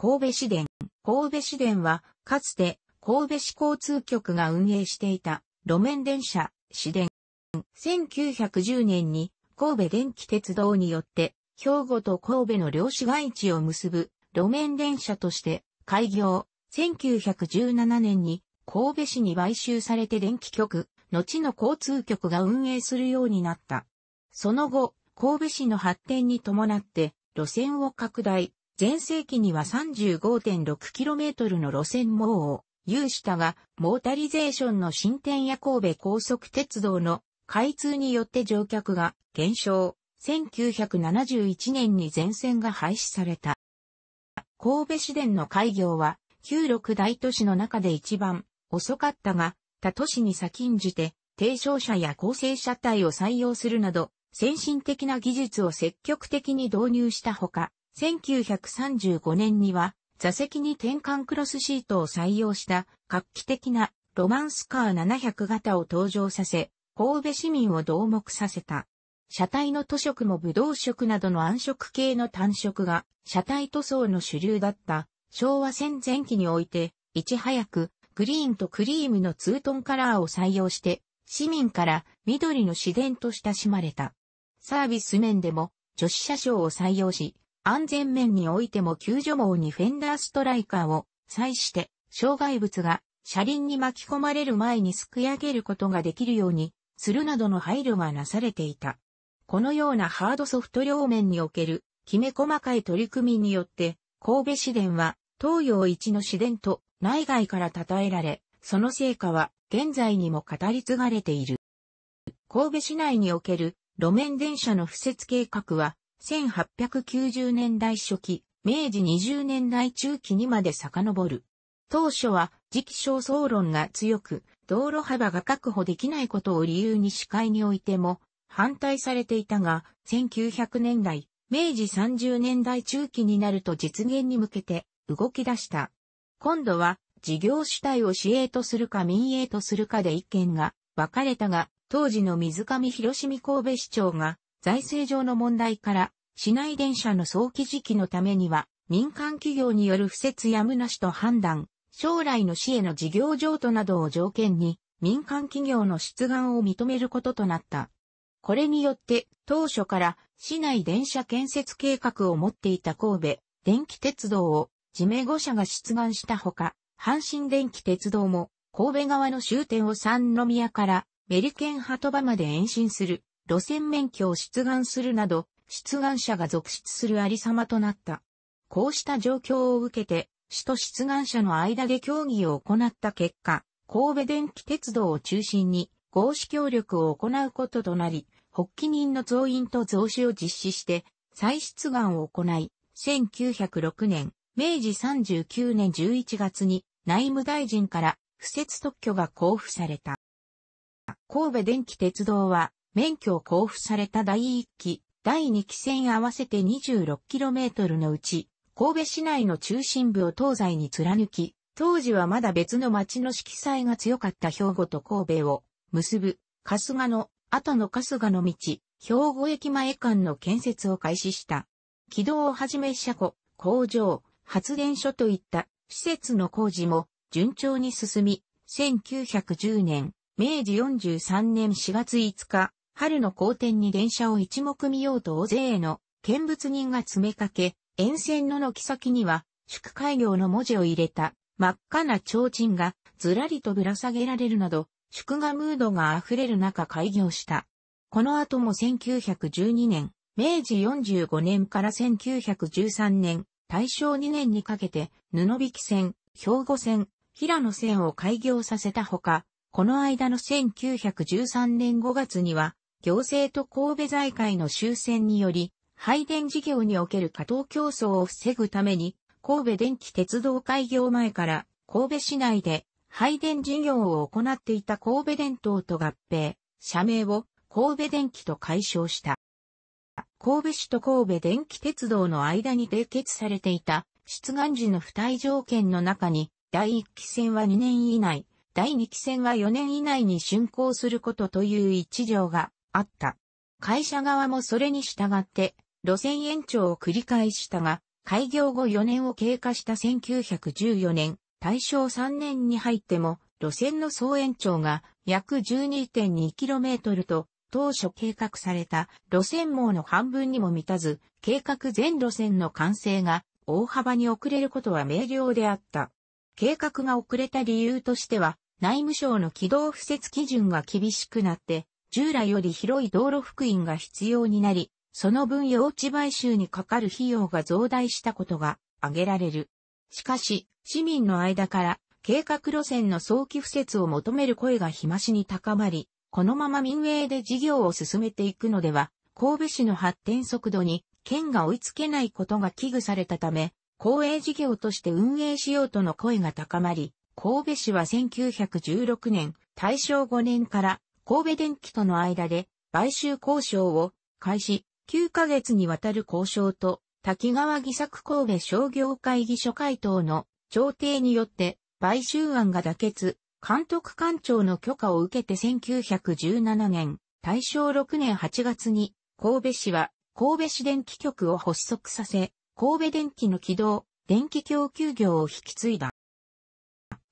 神戸市電。神戸市電は、かつて、神戸市交通局が運営していた、路面電車、市電。1910年に、神戸電気鉄道によって、兵庫と神戸の両市街地を結ぶ、路面電車として、開業。1917年に、神戸市に買収されて電気局、後の交通局が運営するようになった。その後、神戸市の発展に伴って、路線を拡大。前世紀には 35.6km の路線網を有したが、モータリゼーションの進展や神戸高速鉄道の開通によって乗客が減少、1971年に全線が廃止された。神戸市電の開業は、旧六大都市の中で一番遅かったが、他都市に先んじて、低床車や高性車体を採用するなど、先進的な技術を積極的に導入したほか、1935年には座席に転換クロスシートを採用した画期的なロマンスカー700型を登場させ、神戸市民を同目させた。車体の塗色も武道色などの暗色系の単色が車体塗装の主流だった昭和戦前期において、いち早くグリーンとクリームのツートンカラーを採用して、市民から緑の自然と親しまれた。サービス面でも女子車掌を採用し、安全面においても救助網にフェンダーストライカーを際して障害物が車輪に巻き込まれる前にすくい上げることができるようにするなどの配慮がなされていた。このようなハードソフト両面におけるきめ細かい取り組みによって神戸市電は東洋一の市電と内外から称えられ、その成果は現在にも語り継がれている。神戸市内における路面電車の敷設計画は1890年代初期、明治20年代中期にまで遡る。当初は時期焦燥論が強く、道路幅が確保できないことを理由に視界においても反対されていたが、1900年代、明治30年代中期になると実現に向けて動き出した。今度は事業主体を市営とするか民営とするかで意見が分かれたが、当時の水上広島神戸市長が財政上の問題から、市内電車の早期時期のためには、民間企業による不設やむなしと判断、将来の市への事業譲渡などを条件に、民間企業の出願を認めることとなった。これによって、当初から市内電車建設計画を持っていた神戸、電気鉄道を、地名5社が出願したほか、阪神電気鉄道も、神戸側の終点を三宮から、メリケン鳩場まで延伸する路線免許を出願するなど、出願者が続出するありさまとなった。こうした状況を受けて、市と出願者の間で協議を行った結果、神戸電気鉄道を中心に合資協力を行うこととなり、発起人の増員と増資を実施して、再出願を行い、1906年、明治39年11月に内務大臣から不設特許が交付された。神戸電気鉄道は免許を交付された第1期、第2期線合わせて 26km のうち、神戸市内の中心部を東西に貫き、当時はまだ別の町の色彩が強かった兵庫と神戸を結ぶ、春日の、後の春日の道、兵庫駅前間の建設を開始した。軌道をはじめ車庫、工場、発電所といった施設の工事も順調に進み、1910年、明治43年4月5日、春の好天に電車を一目見ようと大勢の見物人が詰めかけ、沿線の軒先には、祝開業の文字を入れた真っ赤な提灯がずらりとぶら下げられるなど、祝賀ムードが溢れる中開業した。この後も1912年、明治45年から1913年、大正2年にかけて、布引線、兵庫線、平野線を開業させたほか、この間の1913年5月には、行政と神戸財界の終戦により、配電事業における過当競争を防ぐために、神戸電気鉄道開業前から神戸市内で配電事業を行っていた神戸電灯と合併、社名を神戸電気と解消した。神戸市と神戸電気鉄道の間に締結されていた出願時の付帯条件の中に、第1期線は2年以内、第2期線は4年以内に竣工することという一条があった。会社側もそれに従って、路線延長を繰り返したが、開業後4年を経過した1914年、大正3年に入っても、路線の総延長が約 12.2km と、当初計画された路線網の半分にも満たず、計画全路線の完成が大幅に遅れることは明瞭であった。計画が遅れた理由としては、内務省の軌道敷設基準が厳しくなって、従来より広い道路復員が必要になり、その分用地買収にかかる費用が増大したことが挙げられる。しかし、市民の間から計画路線の早期付設を求める声が日増しに高まり、このまま民営で事業を進めていくのでは、神戸市の発展速度に県が追いつけないことが危惧されたため、公営事業として運営しようとの声が高まり、神戸市は1916年、大正5年から神戸電機との間で買収交渉を開始、9ヶ月にわたる交渉と、滝川義作神戸商業会議所会等の調停によって買収案が妥結、監督官庁の許可を受けて1917年、大正6年8月に神戸市は神戸市電気局を発足させ、神戸電気の軌道、電気供給業を引き継いだ。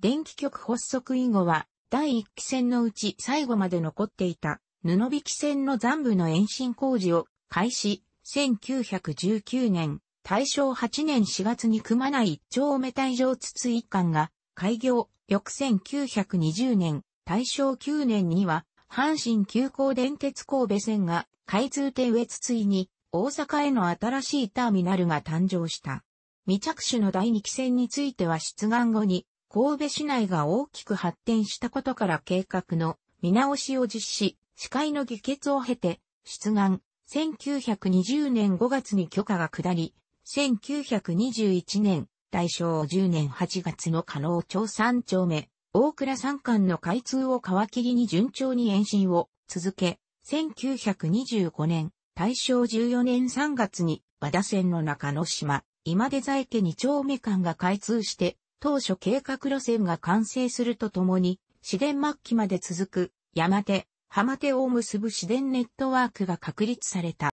電気局発足以後は、第1期線のうち最後まで残っていた布引線の残部の延伸工事を開始、1919年、大正8年4月に熊内一丁目帯上筒一貫が開業、翌1920年、大正9年には、阪神急行電鉄神戸線が開通植上筒井に大阪への新しいターミナルが誕生した。未着手の第2期線については出願後に神戸市内が大きく発展したことから計画の見直しを実施、司会の議決を経て、出願、1920年5月に許可が下り、1921年、大正10年8月の加納町3丁目、大倉三館の開通を皮切りに順調に延伸を続け、1925年、大正14年3月に和田線の中野島、今出在家2丁目館が開通して、当初計画路線が完成するとともに、市電末期まで続く、山手、浜手を結ぶ市電ネットワークが確立された。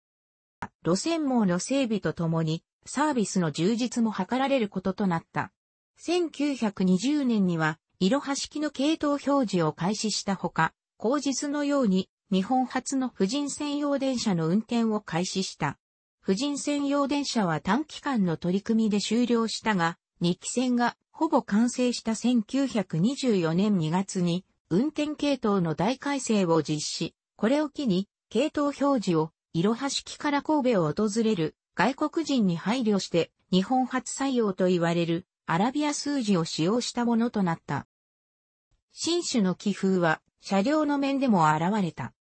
路線網の整備とともに、サービスの充実も図られることとなった。1920年には、色は式の系統表示を開始したほか、後日のように、日本初の婦人専用電車の運転を開始した。婦人専用電車は短期間の取り組みで終了したが、日記線がほぼ完成した1924年2月に運転系統の大改正を実施。これを機に、系統表示を、いろは式から神戸を訪れる外国人に配慮して、日本初採用と言われるアラビア数字を使用したものとなった。新種の気風は車両の面でも現れた。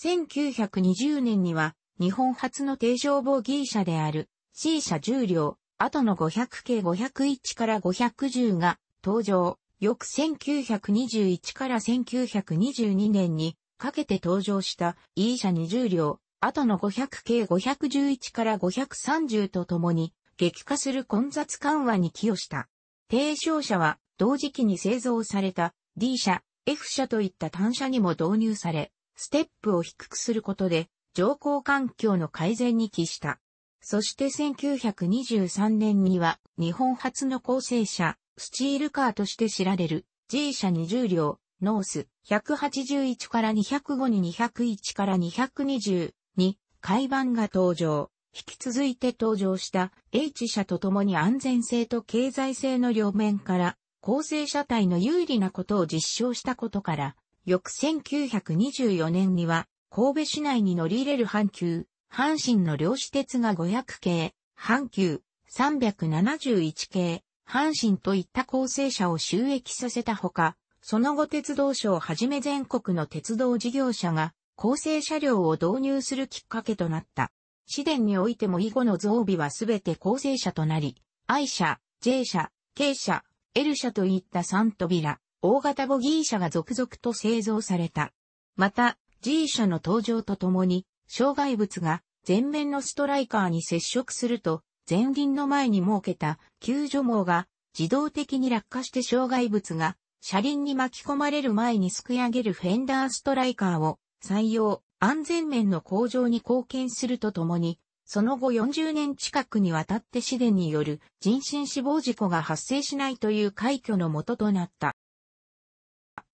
1920年には日本初の定常防ギー車である C 車重量後の500系501から510が登場、翌1921から1922年にかけて登場した E 車20両、後の500系511から530とともに激化する混雑緩和に寄与した。低唱車は同時期に製造された D 車、F 車といった単車にも導入され、ステップを低くすることで乗降環境の改善に帰した。そして1923年には日本初の構成車、スチールカーとして知られる G 車20両、ノース181から205に201から220に海版が登場。引き続いて登場した H 社と共に安全性と経済性の両面から構成車体の有利なことを実証したことから、翌1924年には神戸市内に乗り入れる阪急阪神の量子鉄が500系、阪急371系、阪神といった構成車を収益させたほか、その後鉄道省をはじめ全国の鉄道事業者が構成車両を導入するきっかけとなった。市電においても以後の増備はすべて構成車となり、I 車、J 車、K 車、L 車といった3扉、大型ボギー車が続々と製造された。また、G 車の登場とともに、障害物が前面のストライカーに接触すると、前輪の前に設けた救助網が自動的に落下して障害物が車輪に巻き込まれる前にすくい上げるフェンダーストライカーを採用、安全面の向上に貢献するとともに、その後40年近くにわたって試練による人身死亡事故が発生しないという快挙のもととなった。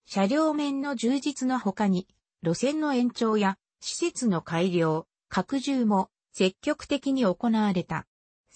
車両面の充実の他に、路線の延長や施設の改良、拡充も積極的に行われた。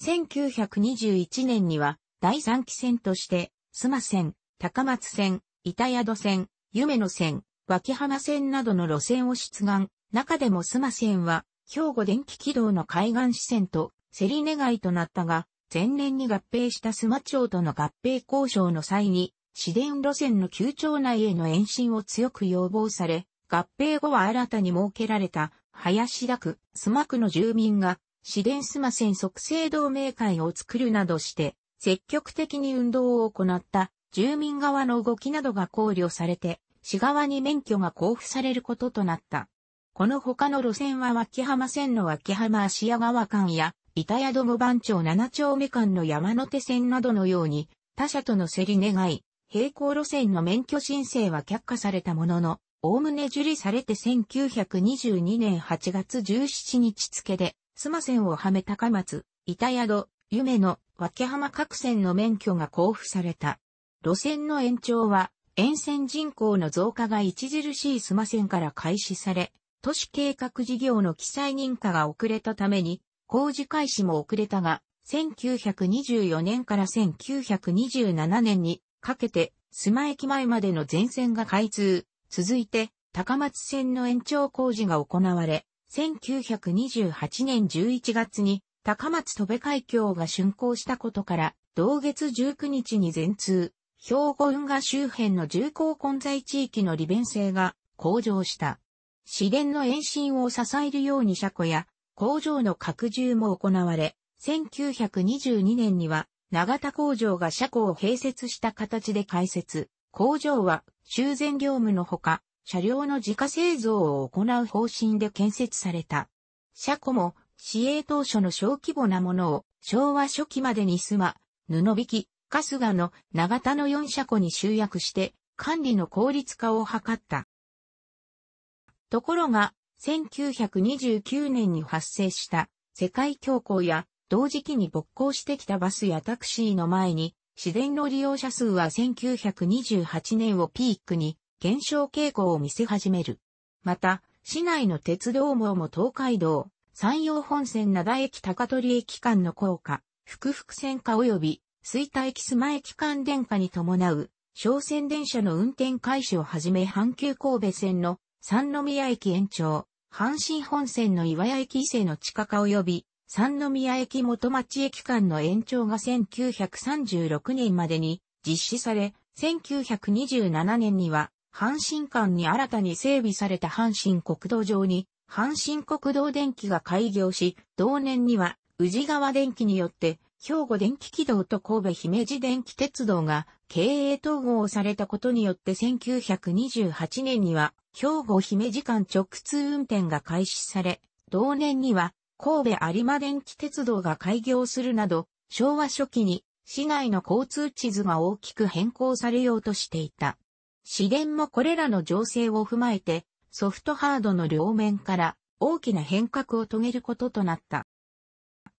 1921年には第3期線として、須磨線、高松線、板宿線、夢野線、脇浜線などの路線を出願。中でも須磨線は、兵庫電気軌道の海岸支線と、競り願いとなったが、前年に合併した須磨町との合併交渉の際に、市電路線の旧町内への延伸を強く要望され、合併後は新たに設けられた林田区、須磨区の住民が、市電須磨線促成同盟会を作るなどして、積極的に運動を行った住民側の動きなどが考慮されて、市側に免許が交付されることとなった。この他の路線は脇浜線の脇浜芦屋川間や、板宿五番町七丁目間の山手線などのように、他社との競り願い、並行路線の免許申請は却下されたものの、おおむね受理されて1922年8月17日付で、磨線をはめ高松、板宿、夢の、脇浜各線の免許が交付された。路線の延長は、沿線人口の増加が著しい須磨線から開始され、都市計画事業の記載認可が遅れたために、工事開始も遅れたが、1924年から1927年にかけて、須磨駅前までの全線が開通、続いて、高松線の延長工事が行われ、1928年11月に高松戸部海峡が竣工したことから、同月19日に全通、兵庫運河周辺の重工混在地域の利便性が向上した。市電の延伸を支えるように車庫や工場の拡充も行われ、1922年には長田工場が車庫を併設した形で開設。工場は修繕業務のほか、車両の自家製造を行う方針で建設された。車庫も市営当初の小規模なものを昭和初期までに住ま、布引、春日の長田の4車庫に集約して管理の効率化を図った。ところが、1929年に発生した世界恐慌や同時期に勃興してきたバスやタクシーの前に市電の利用者数は1928年をピークに減少傾向を見せ始める。また、市内の鉄道網も東海道、山陽本線灘駅高取駅間の高架、福々線化及び水田駅須磨駅間電化に伴う、小線電車の運転開始をはじめ阪急神戸線の三宮駅延長、阪神本線の岩屋駅伊勢の地下化及び三宮駅元町駅間の延長が1936年までに実施され、1927年には阪神間に新たに整備された阪神国道上に阪神国道電気が開業し、同年には宇治川電気によって兵庫電気軌道と神戸姫路電気鉄道が経営統合されたことによって1928年には兵庫姫路間直通運転が開始され、同年には神戸有馬電気鉄道が開業するなど、昭和初期に市内の交通地図が大きく変更されようとしていた。市電もこれらの情勢を踏まえて、ソフトハードの両面から大きな変革を遂げることとなった。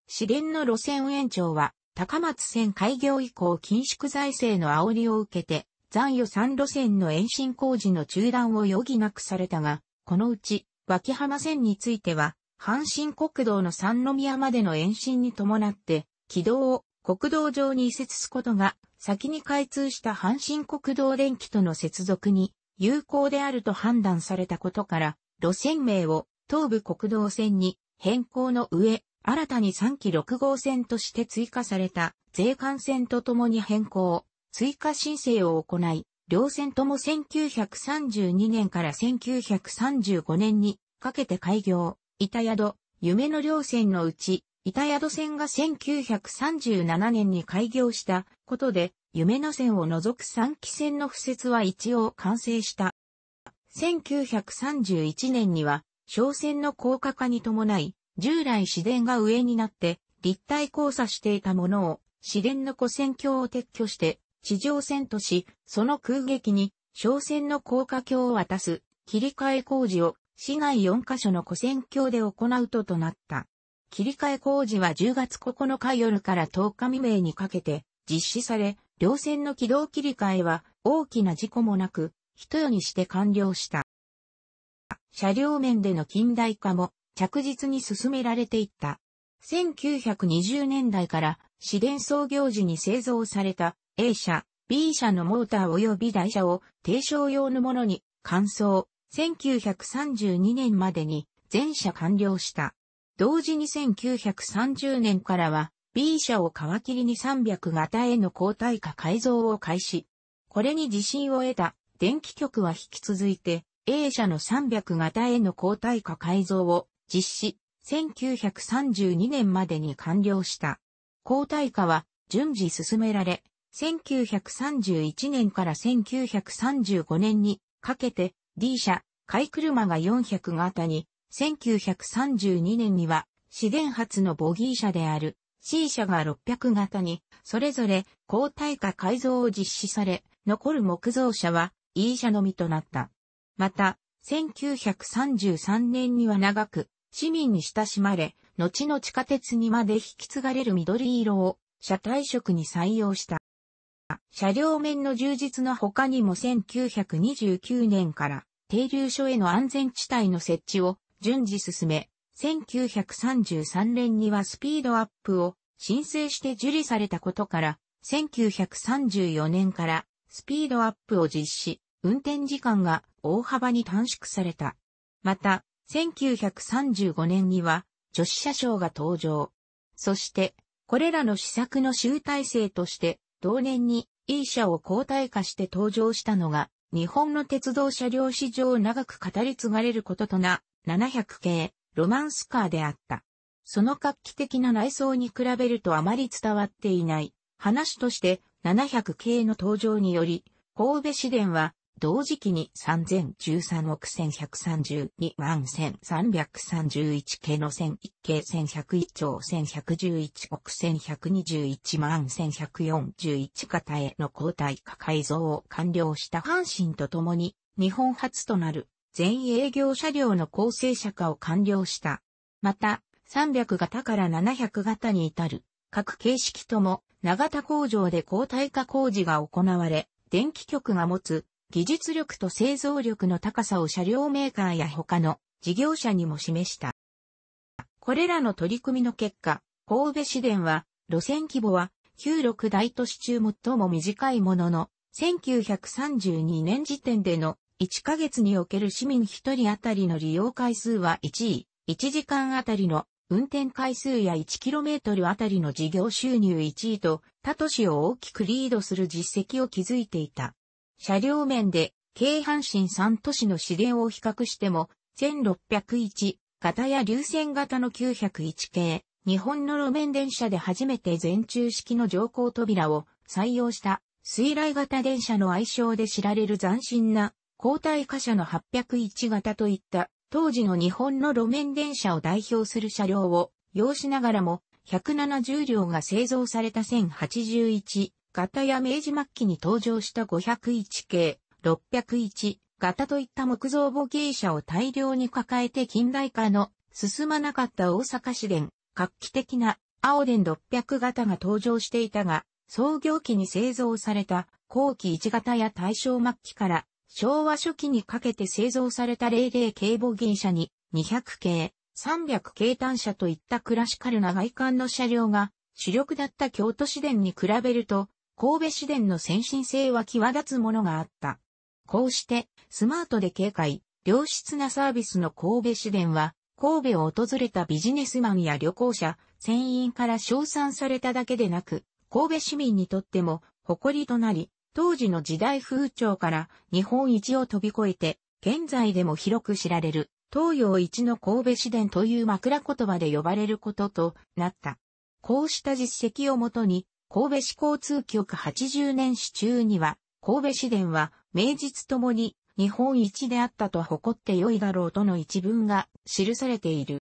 市電の路線延長は、高松線開業以降緊縮財政の煽りを受けて、残余3路線の延伸工事の中断を余儀なくされたが、このうち、脇浜線については、阪神国道の三宮までの延伸に伴って、軌道を国道上に移設すことが、先に開通した阪神国道電気との接続に有効であると判断されたことから、路線名を東部国道線に変更の上、新たに3期6号線として追加された税関線とともに変更、追加申請を行い、両線とも1932年から1935年にかけて開業。板宿、夢の両線のうち、板宿線が1937年に開業したことで、夢の線を除く3期線の付設は一応完成した。1931年には、小線の高架化に伴い、従来市電が上になって立体交差していたものを、市電の古線橋を撤去して、地上線とし、その空撃に、小線の高架橋を渡す、切り替え工事を市内4カ所の古戦橋で行うととなった。切り替え工事は10月9日夜から10日未明にかけて実施され、両線の軌道切り替えは大きな事故もなく、一夜にして完了した。車両面での近代化も着実に進められていった。1920年代から市電創業時に製造された A 車、B 車のモーター及び台車を低床用のものに乾燥、1932年までに全社完了した。同時に1930年からは B 社を皮切りに300型への抗体化改造を開始。これに自信を得た電気局は引き続いて A 社の300型への抗体化改造を実施、1932年までに完了した。抗体化は順次進められ、1931年から1935年にかけて D 社、買い車が400型に、1932年には、市電発のボギー車である C 車が600型に、それぞれ高耐化改造を実施され、残る木造車は E 車のみとなった。また、1933年には長く、市民に親しまれ、後の地下鉄にまで引き継がれる緑色を車体色に採用した。車両面の充実の他にも1929年から停留所への安全地帯の設置を順次進め、1933年にはスピードアップを申請して受理されたことから、1934年からスピードアップを実施、運転時間が大幅に短縮された。また、1935年には女子車掌が登場。そして、これらの施策の集大成として、同年に E 社を交代化して登場したのが、日本の鉄道車両史上長く語り継がれることとな、700系、ロマンスカーであった。その画期的な内装に比べるとあまり伝わっていない。話として700系の登場により、神戸市電は同時期に3013億1132万1331系の1001系1101兆1111億1121万1141型への交代化改造を完了した阪神とともに、日本初となる全営業車両の構成車化を完了した。また、300型から700型に至る各形式とも長田工場で交代化工事が行われ、電気局が持つ技術力と製造力の高さを車両メーカーや他の事業者にも示した。これらの取り組みの結果、神戸市電は路線規模は旧六大都市中最も短いものの、1932年時点での1ヶ月における市民1人当たりの利用回数は1位、1時間あたりの運転回数や 1km あたりの事業収入1位と他都市を大きくリードする実績を築いていた。車両面で、京阪神三都市の資源を比較しても、1601型や流線型の901系、日本の路面電車で初めて全中式の乗降扉を採用した水雷型電車の愛称で知られる斬新な交代貨車の801型といった当時の日本の路面電車を代表する車両を要しながらも170両が製造された1081型や明治末期に登場した501系、601型といった木造母芸者を大量に抱えて近代化の進まなかった大阪市電、画期的な青電600型が登場していたが、創業期に製造された後期1型や大正末期から昭和初期にかけて製造された00系母芸車に200系、300系単車といったクラシカルな外観の車両が主力だった京都市電に比べると神戸市電の先進性は際立つものがあった。こうして、スマートで軽快、良質なサービスの神戸市電は、神戸を訪れたビジネスマンや旅行者、船員から称賛されただけでなく、神戸市民にとっても誇りとなり、当時の時代風潮から日本一を飛び越えて、現在でも広く知られる、東洋一の神戸市電という枕言葉で呼ばれることとなった。こうした実績をもとに、神戸市交通局80年史中には、神戸市電は、名実ともに、日本一であったと誇って良いだろうとの一文が記されている。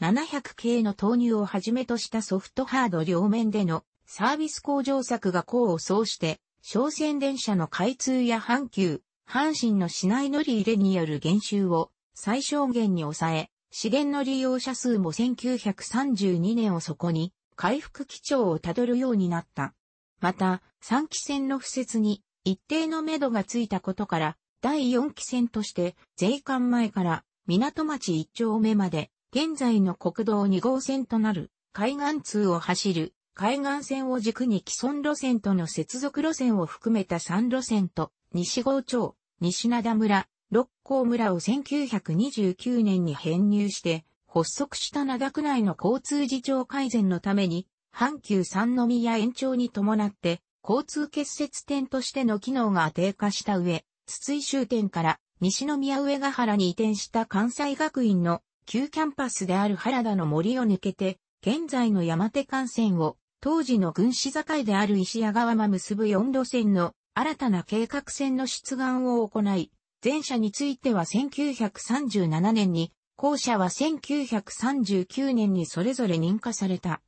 700系の投入をはじめとしたソフトハード両面でのサービス向上策が功を奏して、商船電車の開通や阪急、阪神の市内乗り入れによる減収を最小限に抑え、資源の利用者数も1932年をそこに回復基調をたどるようになった。また、3期線の付設に一定の目処がついたことから、第4期線として税関前から港町一丁目まで、現在の国道2号線となる海岸通を走る海岸線を軸に既存路線との接続路線を含めた3路線と西郷町、西灘村、六甲村を1929年に編入して発足した長区内の交通事情改善のために、阪急三宮延長に伴って、交通結節点としての機能が低下した上、筒井終点から西宮上ヶ原に移転した関西学院の旧キャンパスである原田の森を抜けて、現在の山手幹線を当時の軍師境である石屋川間結ぶ4路線の新たな計画線の出願を行い、前者については1937年に校舎は1939年にそれぞれ認可された。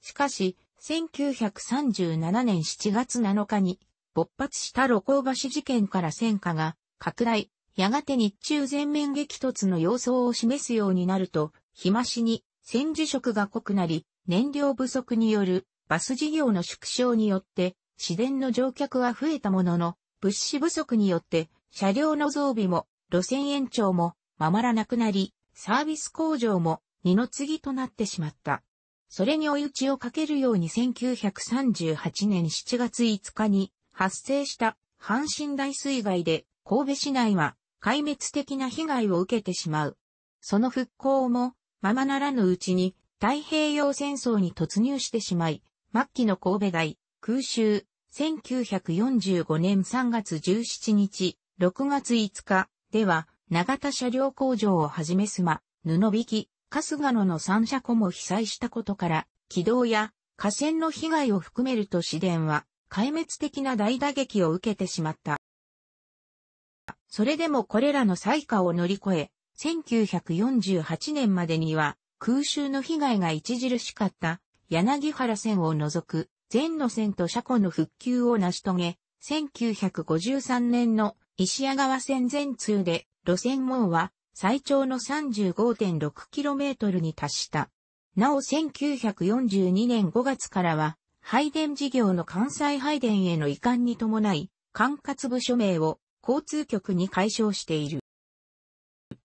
しかし、1937年7月7日に勃発した露光橋事件から戦火が拡大、やがて日中全面激突の様相を示すようになると、日増しに戦時色が濃くなり、燃料不足によるバス事業の縮小によって、市電の乗客は増えたものの、物資不足によって、車両の増備も、路線延長も、守らなくなり、サービス工場も二の次となってしまった。それに追い打ちをかけるように1938年7月5日に発生した阪神大水害で神戸市内は壊滅的な被害を受けてしまう。その復興もままならぬうちに太平洋戦争に突入してしまい、末期の神戸大空襲1945年3月17日、6月5日では長田車両工場をはじめすま、布引、春日野の三車庫も被災したことから、軌道や河川の被害を含めると市電は、壊滅的な大打撃を受けてしまった。それでもこれらの災禍を乗り越え、1948年までには空襲の被害が著しかった柳原線を除く全路線と車庫の復旧を成し遂げ、1953年の石屋川線全通で路線網は最長の 35.6km に達した。なお1942年5月からは、配電事業の関西配電への移管に伴い、管轄部署名を交通局に解消している。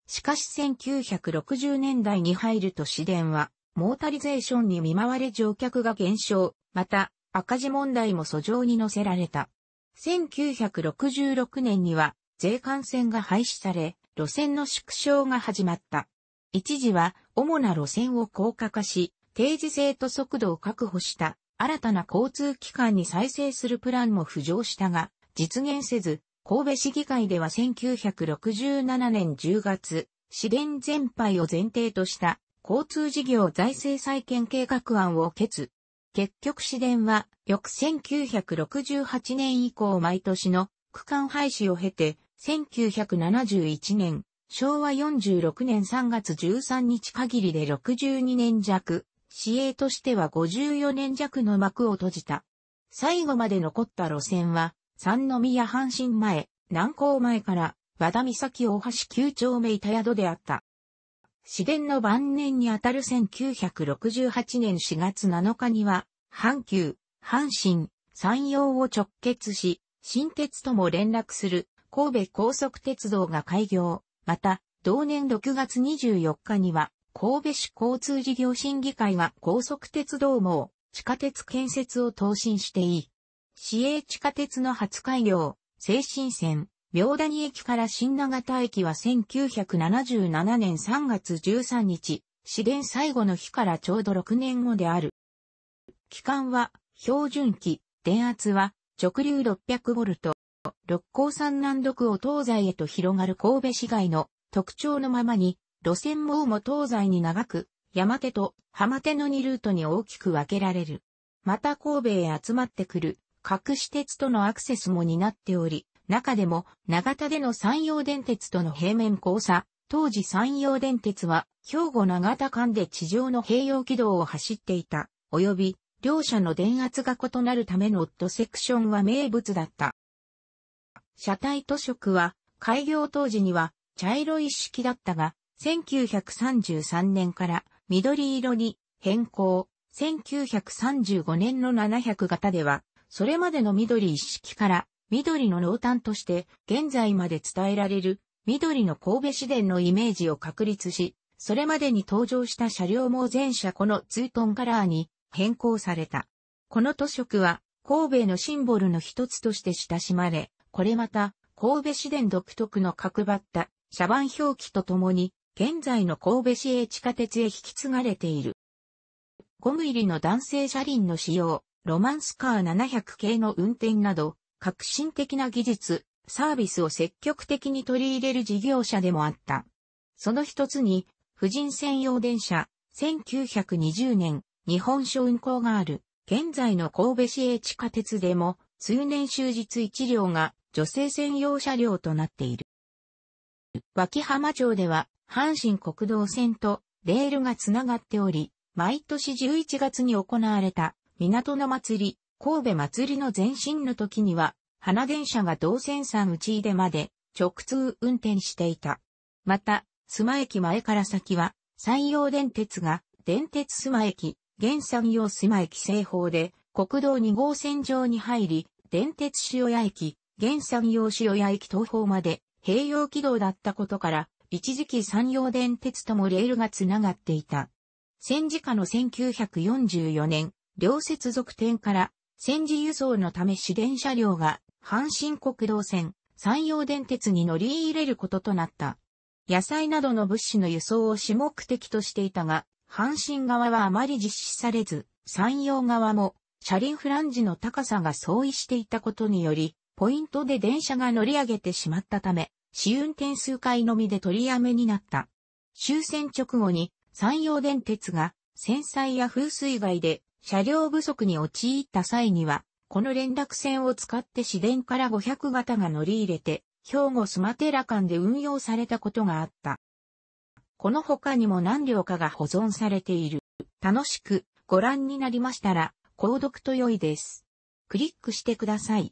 しかし1960年代に入ると市電は、モータリゼーションに見舞われ乗客が減少、また赤字問題も訴状に載せられた。1966年には税関線が廃止され、路線の縮小が始まった。一時は主な路線を高架化し、定時制と速度を確保した新たな交通機関に再生するプランも浮上したが、実現せず、神戸市議会では1967年10月、市電全廃を前提とした交通事業財政再建計画案を決。結局市電は翌1968年以降毎年の区間廃止を経て1971年、昭和46年3月13日限りで62年弱、市営としては54年弱の幕を閉じた。最後まで残った路線は、三宮阪神前、南港前から、和田岬大橋9丁目板宿であった。市電の晩年にあたる1968年4月7日には、阪急、阪神、山陽を直結し、新鉄とも連絡する神戸高速鉄道が開業。また、同年6月24日には、神戸市交通事業審議会が高速鉄道網、地下鉄建設を答申していい。市営地下鉄の初開業、静新線、明谷駅から新長田駅は1977年3月13日、市電最後の日からちょうど6年後である。期間は、標準期、電圧は、直流 600V、六甲山南麓を東西へと広がる神戸市街の特徴のままに、路線網も東西に長く、山手と浜手の2ルートに大きく分けられる。また神戸へ集まってくる各私鉄とのアクセスも担っており、中でも長田での山陽電鉄との平面交差、当時山陽電鉄は兵庫長田間で地上の併用軌道を走っていた、及び両者の電圧が異なるためのオットセクションは名物だった。車体塗色は、開業当時には茶色一式だったが、1933年から緑色に変更。1935年の700型では、それまでの緑一式から緑の濃淡として現在まで伝えられる緑の神戸市電のイメージを確立し、それまでに登場した車両も全車このツートンカラーに変更された。この塗色は神戸のシンボルの一つとして親しまれ、これまた、神戸市電独特の角張った、車番表記とともに、現在の神戸市営地下鉄へ引き継がれている。ゴム入りの男性車輪の使用、ロマンスカー700系の運転など、革新的な技術、サービスを積極的に取り入れる事業者でもあった。その一つに、婦人専用電車、1920年、日本初運行がある、現在の神戸市営地下鉄でも、通年終日1両が女性専用車両となっている。脇浜町では、阪神国道線とレールがつながっており、毎年11月に行われた港の祭り、神戸祭りの前身の時には、花電車が道線山内出まで直通運転していた。また、須磨駅前から先は、山陽電鉄が電鉄須磨駅、現山陽須磨駅西方で国道2号線上に入り、電鉄塩屋駅、現山陽塩屋駅東方まで併用軌道だったことから、一時期山陽電鉄ともレールがつながっていた。戦時下の1944年、両接続点から戦時輸送のため市電車両が阪神国道線、山陽電鉄に乗り入れることとなった。野菜などの物資の輸送を主目的としていたが、阪神側はあまり実施されず、山陽側も車輪フランジの高さが相違していたことにより、ポイントで電車が乗り上げてしまったため、試運転数回のみで取りやめになった。終戦直後に山陽電鉄が戦災や風水害で車両不足に陥った際には、この連絡線を使って市電から500型が乗り入れて、兵庫スマテラ間で運用されたことがあった。この他にも何両かが保存されている。楽しくご覧になりましたら、購読と良いです。クリックしてください。